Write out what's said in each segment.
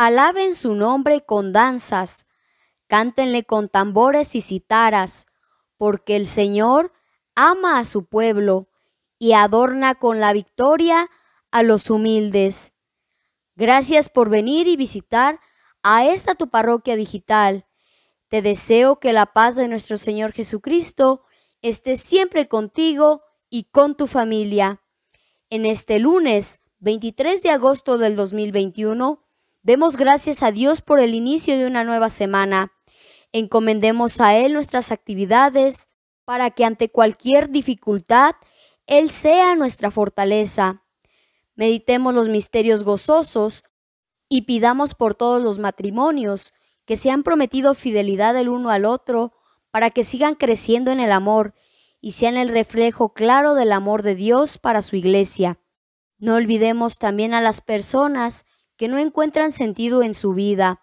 Alaben su nombre con danzas, cántenle con tambores y citaras, porque el Señor ama a su pueblo y adorna con la victoria a los humildes. Gracias por venir y visitar a esta tu parroquia digital. Te deseo que la paz de nuestro Señor Jesucristo esté siempre contigo y con tu familia. En este lunes 23 de agosto del 2021, Demos gracias a Dios por el inicio de una nueva semana. Encomendemos a Él nuestras actividades para que ante cualquier dificultad Él sea nuestra fortaleza. Meditemos los misterios gozosos y pidamos por todos los matrimonios que se han prometido fidelidad el uno al otro para que sigan creciendo en el amor y sean el reflejo claro del amor de Dios para su iglesia. No olvidemos también a las personas que no encuentran sentido en su vida,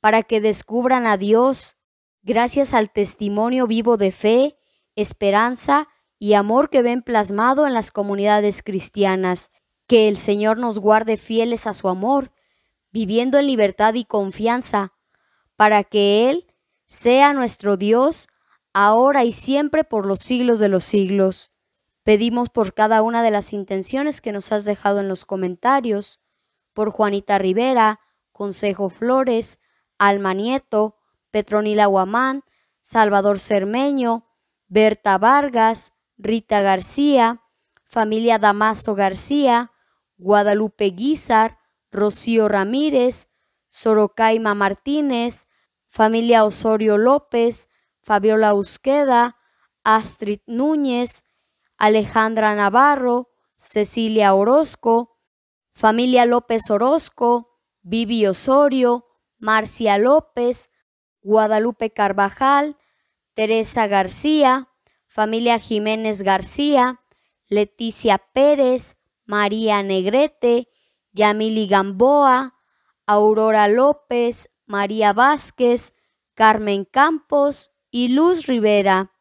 para que descubran a Dios gracias al testimonio vivo de fe, esperanza y amor que ven plasmado en las comunidades cristianas. Que el Señor nos guarde fieles a su amor, viviendo en libertad y confianza, para que Él sea nuestro Dios ahora y siempre por los siglos de los siglos. Pedimos por cada una de las intenciones que nos has dejado en los comentarios, por Juanita Rivera, Consejo Flores, Alma Nieto, Petronila Guamán, Salvador Cermeño, Berta Vargas, Rita García, familia Damaso García, Guadalupe Guizar, Rocío Ramírez, Sorocaima Martínez, familia Osorio López, Fabiola Usqueda, Astrid Núñez, Alejandra Navarro, Cecilia Orozco, familia López Orozco, Vivi Osorio, Marcia López, Guadalupe Carvajal, Teresa García, familia Jiménez García, Leticia Pérez, María Negrete, Yamili Gamboa, Aurora López, María Vázquez, Carmen Campos y Luz Rivera.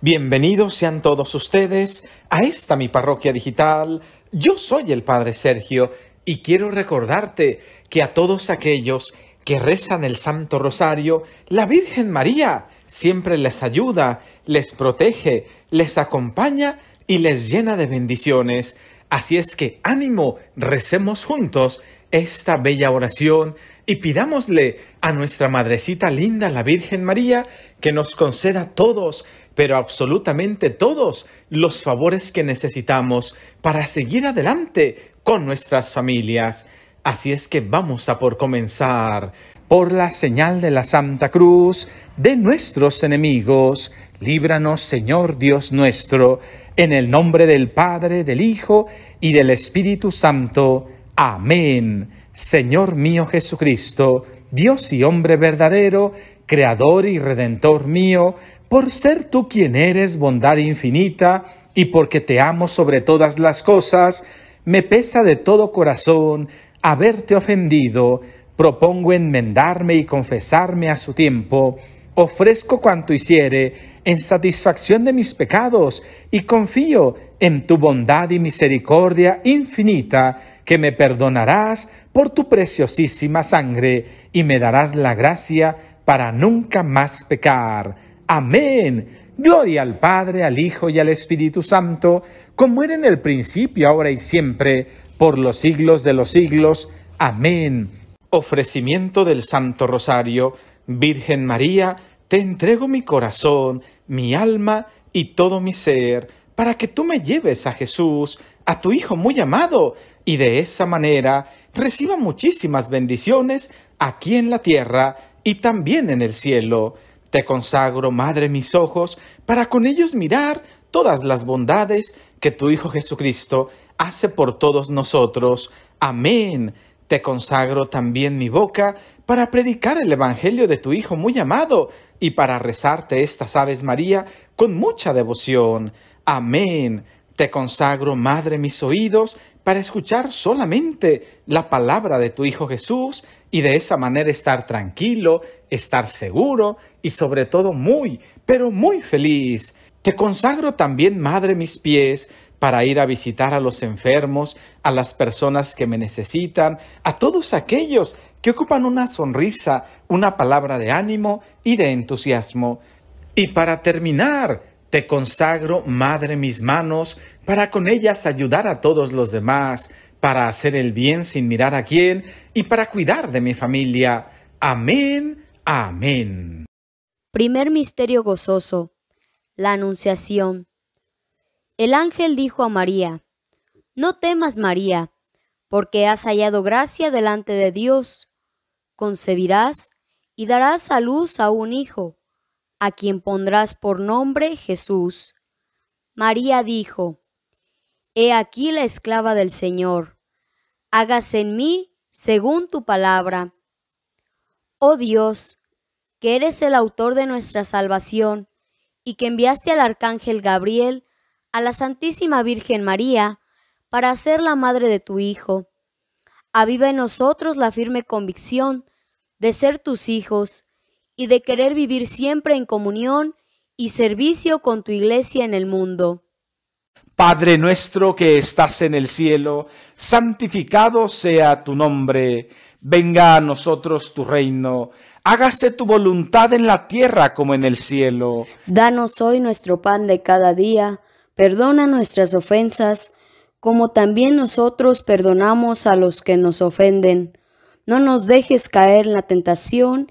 Bienvenidos sean todos ustedes a esta mi parroquia digital yo soy el Padre Sergio y quiero recordarte que a todos aquellos que rezan el Santo Rosario, la Virgen María siempre les ayuda, les protege, les acompaña y les llena de bendiciones. Así es que ánimo, recemos juntos esta bella oración y pidámosle a nuestra Madrecita linda, la Virgen María, que nos conceda a todos pero absolutamente todos los favores que necesitamos para seguir adelante con nuestras familias. Así es que vamos a por comenzar por la señal de la Santa Cruz de nuestros enemigos. Líbranos, Señor Dios nuestro, en el nombre del Padre, del Hijo y del Espíritu Santo. Amén. Señor mío Jesucristo, Dios y hombre verdadero, Creador y Redentor mío, por ser tú quien eres, bondad infinita, y porque te amo sobre todas las cosas, me pesa de todo corazón haberte ofendido, propongo enmendarme y confesarme a su tiempo, ofrezco cuanto hiciere en satisfacción de mis pecados, y confío en tu bondad y misericordia infinita, que me perdonarás por tu preciosísima sangre, y me darás la gracia para nunca más pecar Amén. Gloria al Padre, al Hijo y al Espíritu Santo, como era en el principio, ahora y siempre, por los siglos de los siglos. Amén. Ofrecimiento del Santo Rosario. Virgen María, te entrego mi corazón, mi alma y todo mi ser, para que tú me lleves a Jesús, a tu Hijo muy amado, y de esa manera reciba muchísimas bendiciones aquí en la tierra y también en el cielo. Te consagro, Madre, mis ojos, para con ellos mirar todas las bondades que tu Hijo Jesucristo hace por todos nosotros. Amén. Te consagro también mi boca para predicar el Evangelio de tu Hijo muy amado y para rezarte estas aves María con mucha devoción. Amén. Te consagro, Madre, mis oídos para escuchar solamente la palabra de tu Hijo Jesús y de esa manera estar tranquilo, estar seguro y sobre todo muy, pero muy feliz. Te consagro también, Madre, mis pies para ir a visitar a los enfermos, a las personas que me necesitan, a todos aquellos que ocupan una sonrisa, una palabra de ánimo y de entusiasmo. Y para terminar, te consagro, Madre, mis manos, para con ellas ayudar a todos los demás, para hacer el bien sin mirar a quién y para cuidar de mi familia. Amén, amén. Primer misterio gozoso. La Anunciación. El ángel dijo a María, No temas, María, porque has hallado gracia delante de Dios. Concebirás y darás a luz a un hijo a quien pondrás por nombre Jesús. María dijo, He aquí la esclava del Señor, hágase en mí según tu palabra. Oh Dios, que eres el autor de nuestra salvación, y que enviaste al arcángel Gabriel a la Santísima Virgen María para ser la madre de tu Hijo. Aviva en nosotros la firme convicción de ser tus hijos y de querer vivir siempre en comunión y servicio con tu iglesia en el mundo. Padre nuestro que estás en el cielo, santificado sea tu nombre, venga a nosotros tu reino, hágase tu voluntad en la tierra como en el cielo. Danos hoy nuestro pan de cada día, perdona nuestras ofensas, como también nosotros perdonamos a los que nos ofenden. No nos dejes caer en la tentación,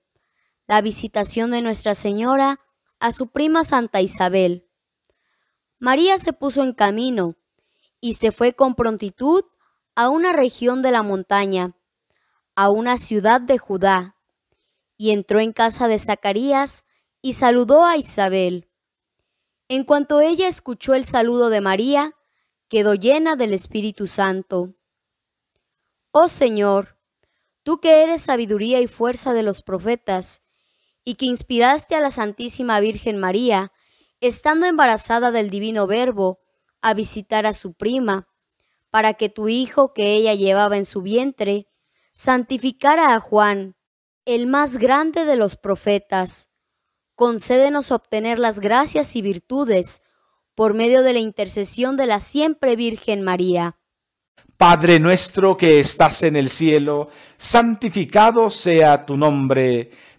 la visitación de Nuestra Señora a su prima Santa Isabel. María se puso en camino y se fue con prontitud a una región de la montaña, a una ciudad de Judá, y entró en casa de Zacarías y saludó a Isabel. En cuanto ella escuchó el saludo de María, quedó llena del Espíritu Santo. Oh Señor, tú que eres sabiduría y fuerza de los profetas, y que inspiraste a la Santísima Virgen María, estando embarazada del Divino Verbo, a visitar a su prima, para que tu hijo que ella llevaba en su vientre santificara a Juan, el más grande de los profetas. Concédenos obtener las gracias y virtudes por medio de la intercesión de la siempre Virgen María. Padre nuestro que estás en el cielo, santificado sea tu nombre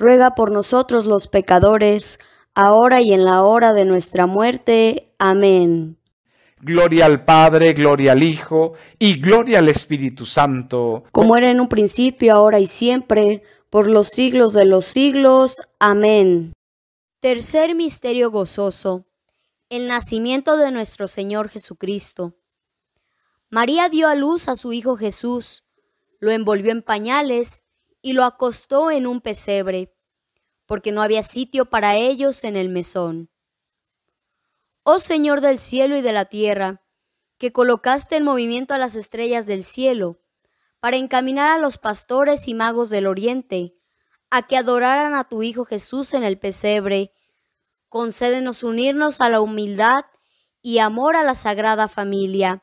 ruega por nosotros los pecadores, ahora y en la hora de nuestra muerte. Amén. Gloria al Padre, gloria al Hijo y gloria al Espíritu Santo. Como era en un principio, ahora y siempre, por los siglos de los siglos. Amén. Tercer misterio gozoso. El nacimiento de nuestro Señor Jesucristo. María dio a luz a su Hijo Jesús, lo envolvió en pañales y lo acostó en un pesebre, porque no había sitio para ellos en el mesón. Oh Señor del cielo y de la tierra, que colocaste en movimiento a las estrellas del cielo, para encaminar a los pastores y magos del oriente, a que adoraran a tu Hijo Jesús en el pesebre, concédenos unirnos a la humildad y amor a la Sagrada Familia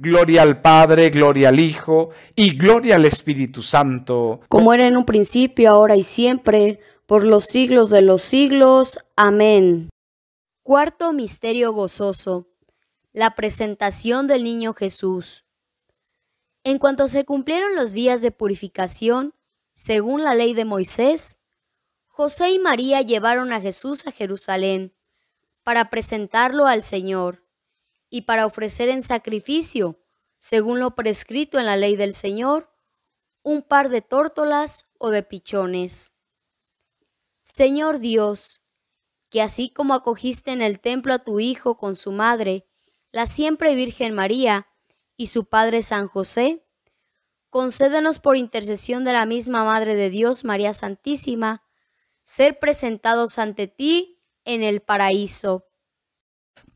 Gloria al Padre, gloria al Hijo y gloria al Espíritu Santo. Como era en un principio, ahora y siempre, por los siglos de los siglos. Amén. Cuarto Misterio Gozoso. La presentación del Niño Jesús. En cuanto se cumplieron los días de purificación, según la ley de Moisés, José y María llevaron a Jesús a Jerusalén para presentarlo al Señor y para ofrecer en sacrificio, según lo prescrito en la ley del Señor, un par de tórtolas o de pichones. Señor Dios, que así como acogiste en el templo a tu Hijo con su madre, la siempre Virgen María, y su Padre San José, concédenos por intercesión de la misma Madre de Dios, María Santísima, ser presentados ante ti en el paraíso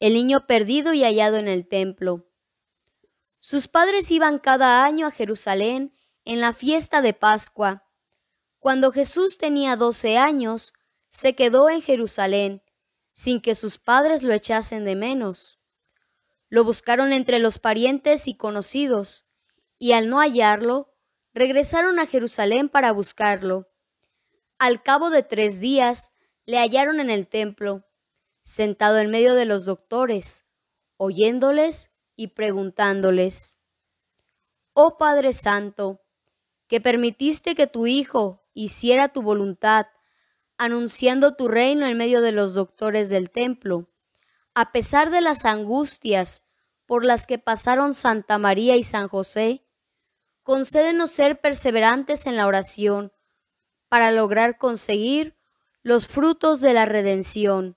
el niño perdido y hallado en el templo. Sus padres iban cada año a Jerusalén en la fiesta de Pascua. Cuando Jesús tenía doce años, se quedó en Jerusalén, sin que sus padres lo echasen de menos. Lo buscaron entre los parientes y conocidos, y al no hallarlo, regresaron a Jerusalén para buscarlo. Al cabo de tres días, le hallaron en el templo sentado en medio de los doctores, oyéndoles y preguntándoles, Oh Padre Santo, que permitiste que tu Hijo hiciera tu voluntad, anunciando tu reino en medio de los doctores del templo, a pesar de las angustias por las que pasaron Santa María y San José, concédenos ser perseverantes en la oración para lograr conseguir los frutos de la redención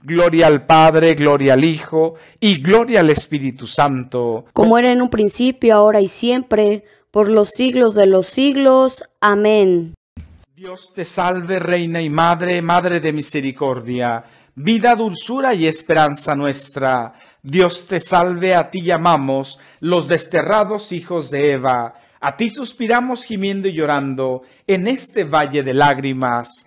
Gloria al Padre, gloria al Hijo y gloria al Espíritu Santo. Como era en un principio, ahora y siempre, por los siglos de los siglos. Amén. Dios te salve, Reina y Madre, Madre de Misericordia, vida, dulzura y esperanza nuestra. Dios te salve, a ti llamamos los desterrados hijos de Eva. A ti suspiramos gimiendo y llorando en este valle de lágrimas.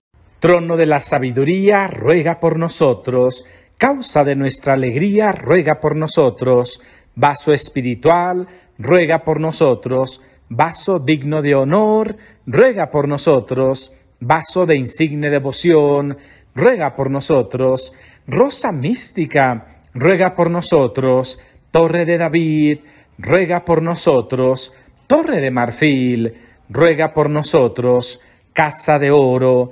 Trono de la sabiduría, ruega por nosotros. Causa de nuestra alegría, ruega por nosotros. Vaso espiritual, ruega por nosotros. Vaso digno de honor, ruega por nosotros. Vaso de insigne devoción, ruega por nosotros. Rosa mística, ruega por nosotros. Torre de David, ruega por nosotros. Torre de marfil, ruega por nosotros. Casa de oro,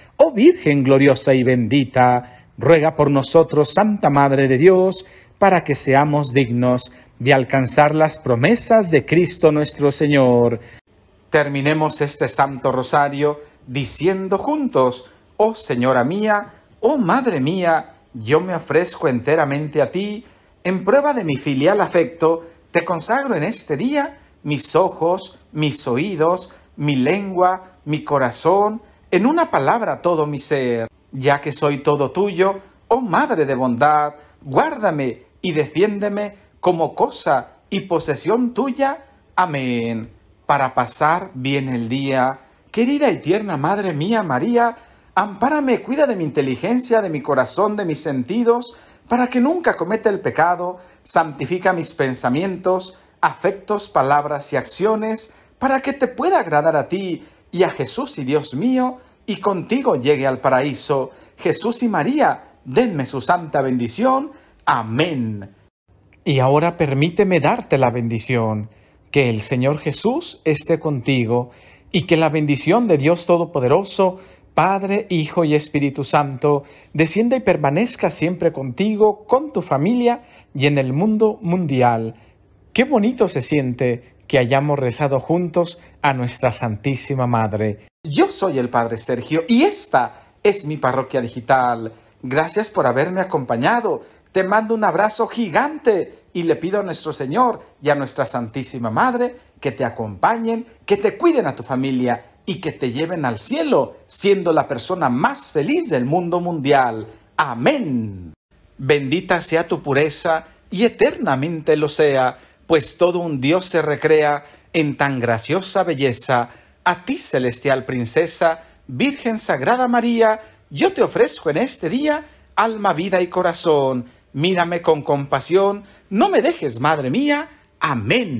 Oh Virgen gloriosa y bendita, ruega por nosotros, Santa Madre de Dios, para que seamos dignos de alcanzar las promesas de Cristo nuestro Señor. Terminemos este Santo Rosario diciendo juntos, Oh Señora mía, oh Madre mía, yo me ofrezco enteramente a ti, en prueba de mi filial afecto, te consagro en este día mis ojos, mis oídos, mi lengua, mi corazón, en una palabra todo mi ser, ya que soy todo tuyo, oh Madre de bondad, guárdame y defiéndeme como cosa y posesión tuya. Amén. Para pasar bien el día, querida y tierna Madre mía María, ampárame, cuida de mi inteligencia, de mi corazón, de mis sentidos, para que nunca cometa el pecado, santifica mis pensamientos, afectos, palabras y acciones, para que te pueda agradar a ti y a Jesús y Dios mío, y contigo llegue al paraíso. Jesús y María, denme su santa bendición. Amén. Y ahora permíteme darte la bendición. Que el Señor Jesús esté contigo y que la bendición de Dios Todopoderoso, Padre, Hijo y Espíritu Santo, descienda y permanezca siempre contigo, con tu familia y en el mundo mundial. Qué bonito se siente que hayamos rezado juntos a nuestra Santísima Madre. Yo soy el Padre Sergio y esta es mi parroquia digital. Gracias por haberme acompañado. Te mando un abrazo gigante y le pido a nuestro Señor y a nuestra Santísima Madre que te acompañen, que te cuiden a tu familia y que te lleven al cielo, siendo la persona más feliz del mundo mundial. Amén. Bendita sea tu pureza y eternamente lo sea pues todo un Dios se recrea en tan graciosa belleza. A ti, celestial princesa, Virgen Sagrada María, yo te ofrezco en este día alma, vida y corazón. Mírame con compasión, no me dejes, madre mía. Amén.